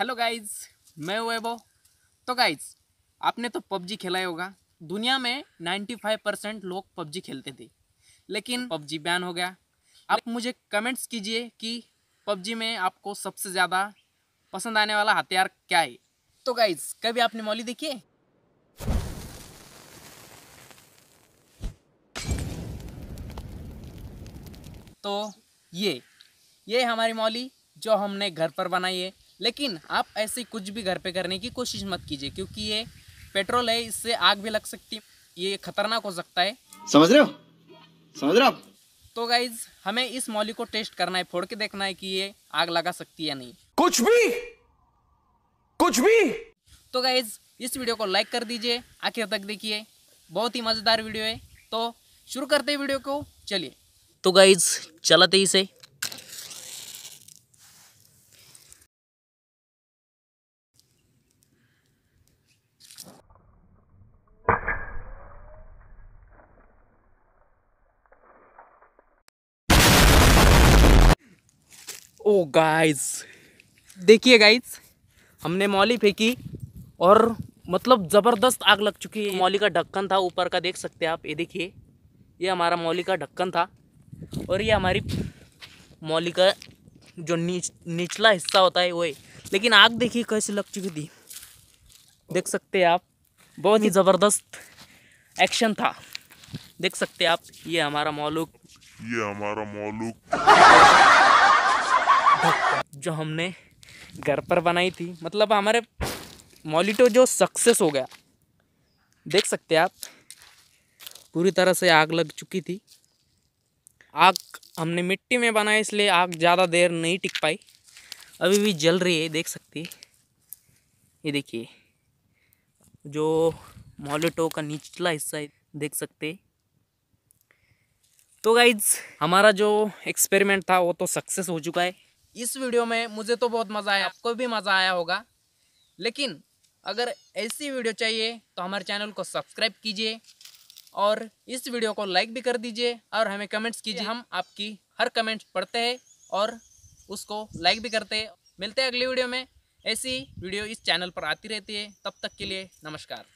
Hello guys मैं वेबो तो गाइज आपने तो पबजी खेला ही होगा दुनिया में 95 परसेंट लोग पबजी खेलते थे लेकिन पबजी बैन हो गया आप मुझे कमेंट्स कीजिए कि पबजी में आपको सबसे ज़्यादा पसंद आने वाला हथियार क्या है तो गाइज कभी आपने मौली देखी है तो ये ये हमारी मौली जो हमने घर पर बनाई है लेकिन आप ऐसे कुछ भी घर पे करने की कोशिश मत कीजिए क्योंकि ये पेट्रोल है इससे आग भी लग सकती है ये खतरनाक हो सकता है समझ रहे हो समझ रहे हो तो गाइज हमें इस मौली को टेस्ट करना है फोड़ के देखना है कि ये आग लगा सकती है या नहीं कुछ भी कुछ भी तो गाइज इस वीडियो को लाइक कर दीजिए आखिर तक देखिए बहुत ही मज़ेदार वीडियो है तो शुरू करते हैं वीडियो को चलिए तो गाइज चलाते ही से ओ गाइस देखिए गाइस हमने मौली फेंकी और मतलब ज़बरदस्त आग लग चुकी है मौली का ढक्कन था ऊपर का देख सकते हैं आप ये देखिए ये हमारा मौली का ढक्कन था और ये हमारी मौली का जो नीच निचला हिस्सा होता है है। लेकिन आग देखिए कैसे लग चुकी थी देख सकते हैं आप बहुत ही ज़बरदस्त एक्शन था देख सकते हैं आप ये हमारा मौलुक ये हमारा मौलुक जो हमने घर पर बनाई थी मतलब हमारे मोलिटो जो सक्सेस हो गया देख सकते हैं आप पूरी तरह से आग लग चुकी थी आग हमने मिट्टी में बनाया इसलिए आग ज़्यादा देर नहीं टिक पाई अभी भी जल रही है देख सकते ये देखिए जो मोलिटो का निचला हिस्सा है देख सकते तो गाइज हमारा जो एक्सपेरिमेंट था वो तो सक्सेस हो चुका है इस वीडियो में मुझे तो बहुत मज़ा आया आपको भी मज़ा आया होगा लेकिन अगर ऐसी वीडियो चाहिए तो हमारे चैनल को सब्सक्राइब कीजिए और इस वीडियो को लाइक भी कर दीजिए और हमें कमेंट्स कीजिए हम आपकी हर कमेंट्स पढ़ते हैं और उसको लाइक भी करते हैं मिलते हैं अगली वीडियो में ऐसी वीडियो इस चैनल पर आती रहती है तब तक के लिए नमस्कार